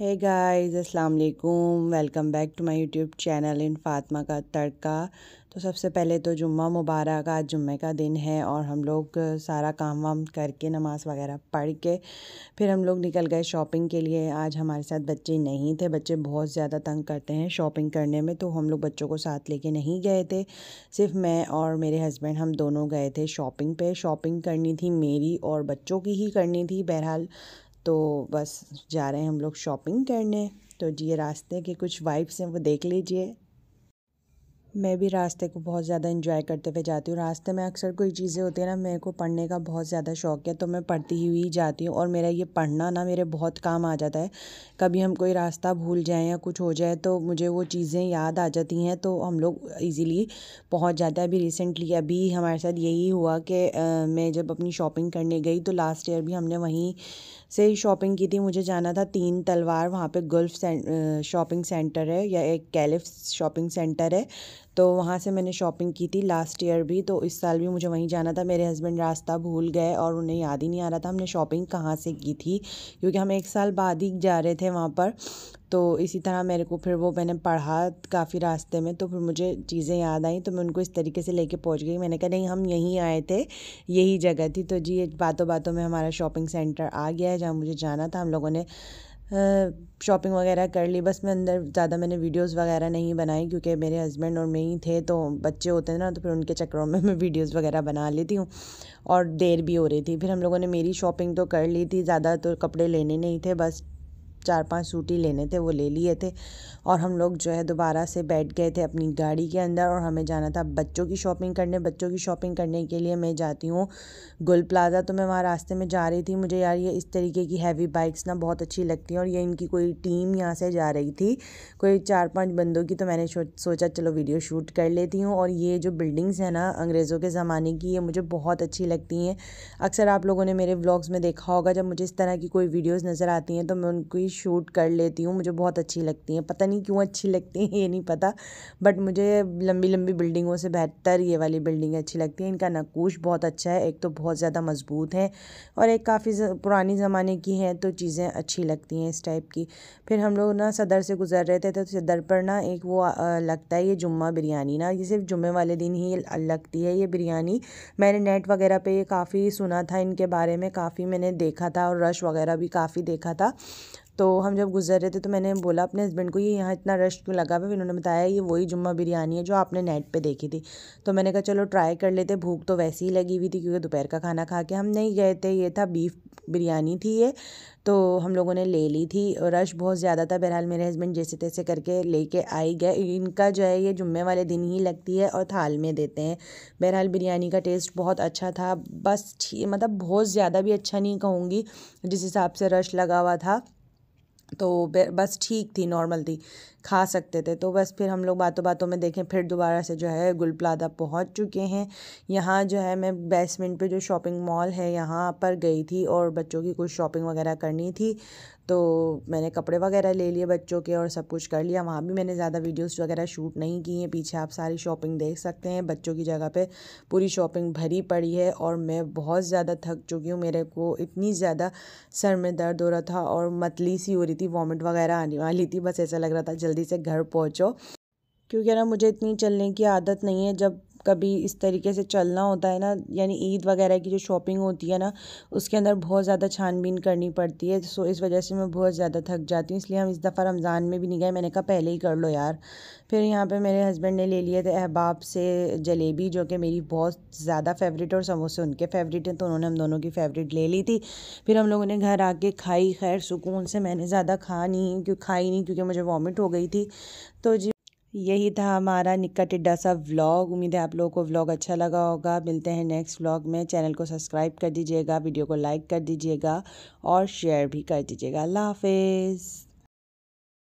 है गाइस अस्सलाम वालेकुम welcome back to my YouTube channel in Fatima का तड़का तो सबसे पहले तो जुम्मा मुबारक आज जुम्मे का दिन है और हम लोग सारा काम वाम करके नमाज़ वगैरह पढ़ के फिर हम लोग निकल गए शॉपिंग के लिए आज हमारे साथ बच्चे नहीं थे बच्चे बहुत ज़्यादा तंग करते हैं शॉपिंग करने में तो हम लोग बच्चों को साथ लेके नहीं गए थे सिर्फ मैं और मेरे हस्बैंड हम दोनों गए थे शॉपिंग पे शॉपिंग करनी थी मेरी और बच्चों की ही करनी थी बहरहाल तो बस जा रहे हैं हम लोग शॉपिंग करने तो जी रास्ते के कुछ वाइब्स हैं वो देख लीजिए मैं भी रास्ते को बहुत ज़्यादा इन्जॉय करते हुए जाती हूँ रास्ते में अक्सर कोई चीज़ें होती हैं ना मेरे को पढ़ने का बहुत ज़्यादा शौक़ है तो मैं पढ़ती हुई जाती हूँ और मेरा ये पढ़ना ना मेरे बहुत काम आ जाता है कभी हम कोई रास्ता भूल जाएँ या कुछ हो जाए तो मुझे वो चीज़ें याद आ जाती हैं तो हम लोग ईज़िली पहुँच जाते हैं अभी रिसेंटली अभी हमारे साथ यही हुआ कि मैं जब अपनी शॉपिंग करने गई तो लास्ट ईयर भी हमने वहीं से शॉपिंग की थी मुझे जाना था तीन तलवार वहाँ पर गल्फ सें, शॉपिंग सेंटर है या एक कैलिफ शॉपिंग सेंटर है तो वहाँ से मैंने शॉपिंग की थी लास्ट ईयर भी तो इस साल भी मुझे वहीं जाना था मेरे हस्बैंड रास्ता भूल गए और उन्हें याद ही नहीं आ रहा था हमने शॉपिंग कहाँ से की थी क्योंकि हम एक साल बाद ही जा रहे थे वहाँ पर तो इसी तरह मेरे को फिर वो मैंने पढ़ा काफ़ी रास्ते में तो फिर मुझे चीज़ें याद आई तो मैं उनको इस तरीके से लेके पहुंच गई मैंने कहा नहीं हम यहीं आए थे यही जगह थी तो जी बातों बातों में हमारा शॉपिंग सेंटर आ गया है जहाँ मुझे जाना था हम लोगों ने शॉपिंग वगैरह कर ली बस मैं अंदर ज़्यादा मैंने वीडियोस वगैरह नहीं बनाई क्योंकि मेरे हस्बैंड और मैं ही थे तो बच्चे होते हैं ना तो फिर उनके चक्करों में मैं वीडियोस वगैरह बना लेती हूँ और देर भी हो रही थी फिर हम लोगों ने मेरी शॉपिंग तो कर ली थी ज़्यादा तो कपड़े लेने नहीं थे बस चार पांच सूटी लेने थे वो ले लिए थे और हम लोग जो है दोबारा से बैठ गए थे अपनी गाड़ी के अंदर और हमें जाना था बच्चों की शॉपिंग करने बच्चों की शॉपिंग करने के लिए मैं जाती हूँ गुल प्लाज़ा तो मैं वहाँ रास्ते में जा रही थी मुझे यार ये इस तरीके की हैवी बाइक्स ना बहुत अच्छी लगती हैं और ये इनकी कोई टीम यहाँ से जा रही थी कोई चार पाँच बंदों की तो मैंने सोचा चलो वीडियो शूट कर लेती हूँ और ये जो बिल्डिंग्स हैं ना अंग्रेज़ों के ज़माने की ये मुझे बहुत अच्छी लगती हैं अक्सर आप लोगों ने मेरे ब्लॉग्स में देखा होगा जब मुझे इस तरह की कोई वीडियोज़ नज़र आती हैं तो मैं उनकी शूट कर लेती हूँ मुझे बहुत अच्छी लगती हैं पता नहीं क्यों अच्छी लगती हैं ये नहीं पता बट मुझे लंबी लंबी बिल्डिंगों से बेहतर ये वाली बिल्डिंग अच्छी लगती है इनका नक्कूश बहुत अच्छा है एक तो बहुत ज़्यादा मज़बूत है और एक काफ़ी पुरानी ज़माने की है तो चीज़ें अच्छी लगती हैं इस टाइप की फिर हम लोग ना सदर से गुजर रहे थे तो सदर पर ना एक वो लगता है ये जुम्मा बिरयानी ना ये सिर्फ जुम्मे वाले दिन ही लगती है ये बिरयानी मैंने नेट वगैरह पर ये काफ़ी सुना था इनके बारे में काफ़ी मैंने देखा था और रश वगैरह भी काफ़ी देखा था तो हम जब गुजर रहे थे तो मैंने बोला अपने हस्बैंड को ये यहाँ इतना रश क्यों लगा हुआ है उन्होंने बताया ये वही जुम्मा बिरयानी है जो आपने नेट पर देखी थी तो मैंने कहा चलो ट्राई कर लेते भूख तो वैसी ही लगी हुई थी क्योंकि दोपहर का खाना खा के हम नहीं गए थे ये था बीफ बिरयानी थी ये तो हम लोगों ने ले ली थी रश बहुत ज़्यादा था बहरहाल मेरे हस्बैंड जैसे तैसे करके लेके आई गए इनका जो है ये जुम्मे वाले दिन ही लगती है और थाल में देते हैं बहरहाल बिरयानी का टेस्ट बहुत अच्छा था बस मतलब बहुत ज़्यादा भी अच्छा नहीं कहूँगी जिस हिसाब से रश लगा हुआ था तो बस ठीक थी नॉर्मल थी खा सकते थे तो बस फिर हम लोग बातों बातों में देखें फिर दोबारा से जो है गुलप्लादा पहुंच चुके हैं यहाँ जो है मैं बेसमेंट पे जो शॉपिंग मॉल है यहाँ पर गई थी और बच्चों की कुछ शॉपिंग वगैरह करनी थी तो मैंने कपड़े वगैरह ले लिए बच्चों के और सब कुछ कर लिया वहाँ भी मैंने ज़्यादा वीडियोस वगैरह शूट नहीं की हैं पीछे आप सारी शॉपिंग देख सकते हैं बच्चों की जगह पे पूरी शॉपिंग भरी पड़ी है और मैं बहुत ज़्यादा थक चुकी हूँ मेरे को इतनी ज़्यादा सर में दर्द हो रहा था और मतली सी हो रही थी वॉमिट वगैरह आने वाली थी बस ऐसा लग रहा था जल्दी से घर पहुँचो क्योंकि ना मुझे इतनी चलने की आदत नहीं है जब कभी इस तरीके से चलना होता है ना यानी ईद वगैरह की जो शॉपिंग होती है ना उसके अंदर बहुत ज़्यादा छानबीन करनी पड़ती है सो इस वजह से मैं बहुत ज़्यादा थक जाती हूँ इसलिए हम इस दफ़ा रमज़ान में भी नहीं गए मैंने कहा पहले ही कर लो यार फिर यहाँ पे मेरे हस्बैंड ने ले लिए थे अहबाब से जलेबी जो कि मेरी बहुत ज़्यादा फेवरेट और समोसे उनके फेवरेट हैं तो उन्होंने हम दोनों की फेवरेट ले ली थी फिर हम लोगों ने घर आके खाई खैर सुकून से मैंने ज़्यादा खा नहीं क्यों खाई नहीं क्योंकि मुझे वॉमिट हो गई थी तो जी यही था हमारा निक्का टिड्डा सा व्लॉग उम्मीद है आप लोगों को व्लॉग अच्छा लगा होगा मिलते हैं नेक्स्ट व्लॉग में चैनल को सब्सक्राइब कर दीजिएगा वीडियो को लाइक कर दीजिएगा और शेयर भी कर दीजिएगा अल्लाह हाफिज़